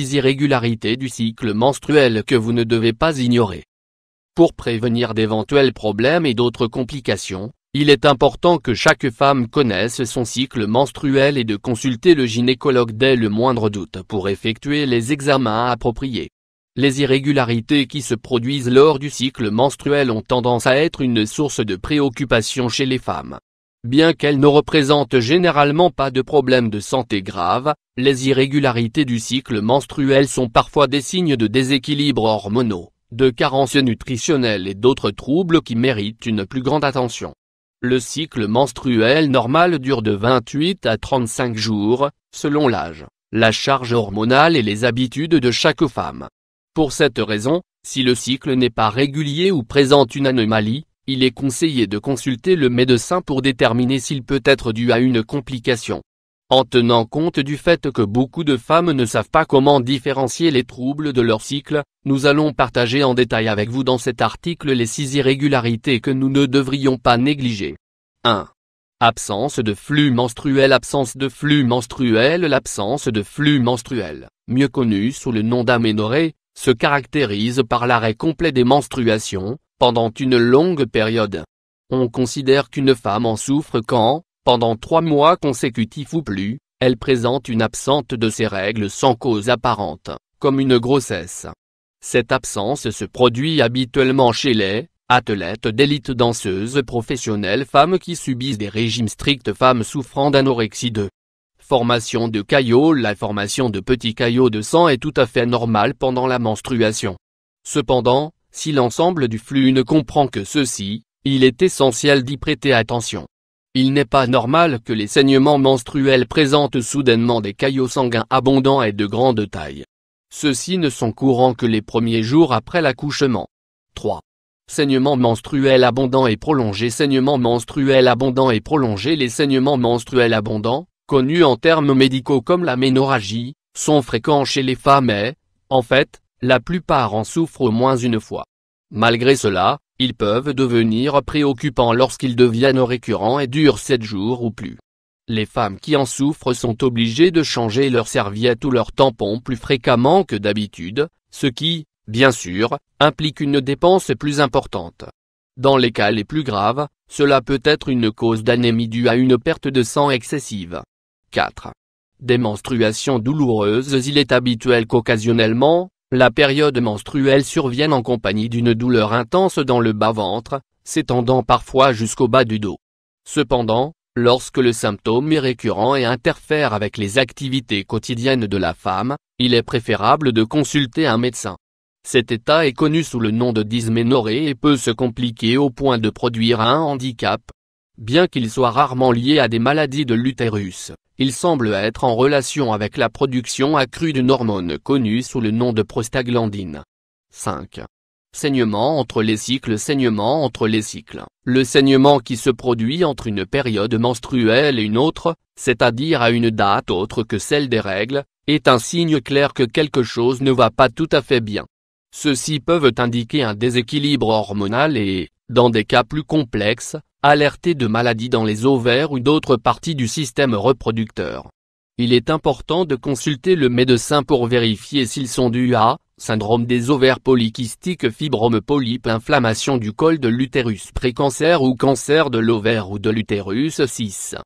irrégularités du cycle menstruel que vous ne devez pas ignorer. Pour prévenir d'éventuels problèmes et d'autres complications, il est important que chaque femme connaisse son cycle menstruel et de consulter le gynécologue dès le moindre doute pour effectuer les examens appropriés. Les irrégularités qui se produisent lors du cycle menstruel ont tendance à être une source de préoccupation chez les femmes. Bien qu'elles ne représentent généralement pas de problèmes de santé grave, les irrégularités du cycle menstruel sont parfois des signes de déséquilibre hormonaux, de carences nutritionnelles et d'autres troubles qui méritent une plus grande attention. Le cycle menstruel normal dure de 28 à 35 jours, selon l'âge, la charge hormonale et les habitudes de chaque femme. Pour cette raison, si le cycle n'est pas régulier ou présente une anomalie, il est conseillé de consulter le médecin pour déterminer s'il peut être dû à une complication. En tenant compte du fait que beaucoup de femmes ne savent pas comment différencier les troubles de leur cycle, nous allons partager en détail avec vous dans cet article les six irrégularités que nous ne devrions pas négliger. 1. Absence de flux menstruel Absence de flux menstruel L'absence de flux menstruel, mieux connu sous le nom d'aménorée, se caractérise par l'arrêt complet des menstruations, pendant une longue période. On considère qu'une femme en souffre quand, pendant trois mois consécutifs ou plus, elle présente une absente de ses règles sans cause apparente, comme une grossesse. Cette absence se produit habituellement chez les athlètes d'élite danseuses professionnelles femmes qui subissent des régimes stricts femmes souffrant d'anorexie 2. Formation de caillots La formation de petits caillots de sang est tout à fait normale pendant la menstruation. Cependant, si l'ensemble du flux ne comprend que ceci, il est essentiel d'y prêter attention. Il n'est pas normal que les saignements menstruels présentent soudainement des caillots sanguins abondants et de grande taille. Ceux-ci ne sont courants que les premiers jours après l'accouchement. 3. Saignements menstruels abondants et prolongés Saignements menstruels abondants et prolongés Les saignements menstruels abondants, connus en termes médicaux comme la ménorragie, sont fréquents chez les femmes et, en fait, la plupart en souffrent au moins une fois. Malgré cela, ils peuvent devenir préoccupants lorsqu'ils deviennent récurrents et durent 7 jours ou plus. Les femmes qui en souffrent sont obligées de changer leurs serviettes ou leurs tampons plus fréquemment que d'habitude, ce qui, bien sûr, implique une dépense plus importante. Dans les cas les plus graves, cela peut être une cause d'anémie due à une perte de sang excessive. 4. Des menstruations douloureuses Il est habituel qu'occasionnellement, la période menstruelle survient en compagnie d'une douleur intense dans le bas-ventre, s'étendant parfois jusqu'au bas du dos. Cependant, lorsque le symptôme est récurrent et interfère avec les activités quotidiennes de la femme, il est préférable de consulter un médecin. Cet état est connu sous le nom de dysménorrhée et peut se compliquer au point de produire un handicap, Bien qu'ils soient rarement liés à des maladies de l'utérus, il semble être en relation avec la production accrue d'une hormone connue sous le nom de prostaglandine. 5. Saignement entre les cycles Saignement entre les cycles. Le saignement qui se produit entre une période menstruelle et une autre, c'est-à-dire à une date autre que celle des règles, est un signe clair que quelque chose ne va pas tout à fait bien. Ceux-ci peuvent indiquer un déséquilibre hormonal et, dans des cas plus complexes, Alerter de maladies dans les ovaires ou d'autres parties du système reproducteur. Il est important de consulter le médecin pour vérifier s'ils sont dus à syndrome des ovaires polykystiques fibrome polype inflammation du col de l'utérus précancer ou cancer de l'ovaire ou de l'utérus 6.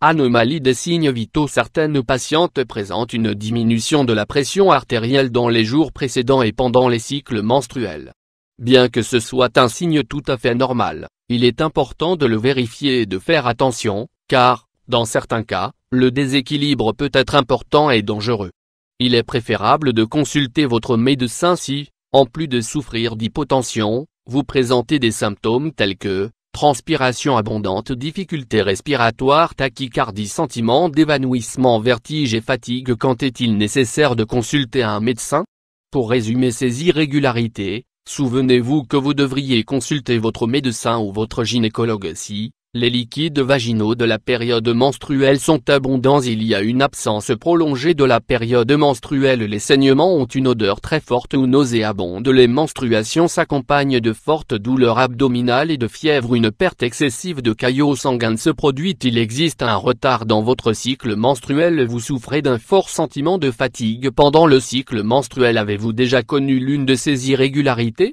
Anomalie des signes vitaux Certaines patientes présentent une diminution de la pression artérielle dans les jours précédents et pendant les cycles menstruels. Bien que ce soit un signe tout à fait normal, il est important de le vérifier et de faire attention, car, dans certains cas, le déséquilibre peut être important et dangereux. Il est préférable de consulter votre médecin si, en plus de souffrir d'hypotension, vous présentez des symptômes tels que transpiration abondante, difficulté respiratoire, tachycardie, sentiment d'évanouissement, vertige et fatigue. Quand est-il nécessaire de consulter un médecin Pour résumer ces irrégularités, Souvenez-vous que vous devriez consulter votre médecin ou votre gynécologue si, les liquides vaginaux de la période menstruelle sont abondants il y a une absence prolongée de la période menstruelle les saignements ont une odeur très forte ou nauséabonde les menstruations s'accompagnent de fortes douleurs abdominales et de fièvre une perte excessive de caillots sanguins se produit il existe un retard dans votre cycle menstruel vous souffrez d'un fort sentiment de fatigue pendant le cycle menstruel avez-vous déjà connu l'une de ces irrégularités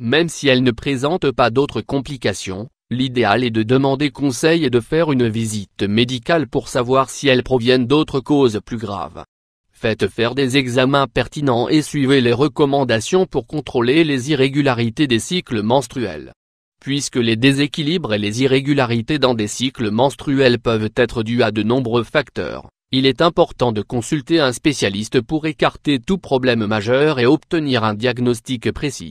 même si elle ne présente pas d'autres complications, L'idéal est de demander conseil et de faire une visite médicale pour savoir si elles proviennent d'autres causes plus graves. Faites faire des examens pertinents et suivez les recommandations pour contrôler les irrégularités des cycles menstruels. Puisque les déséquilibres et les irrégularités dans des cycles menstruels peuvent être dus à de nombreux facteurs, il est important de consulter un spécialiste pour écarter tout problème majeur et obtenir un diagnostic précis.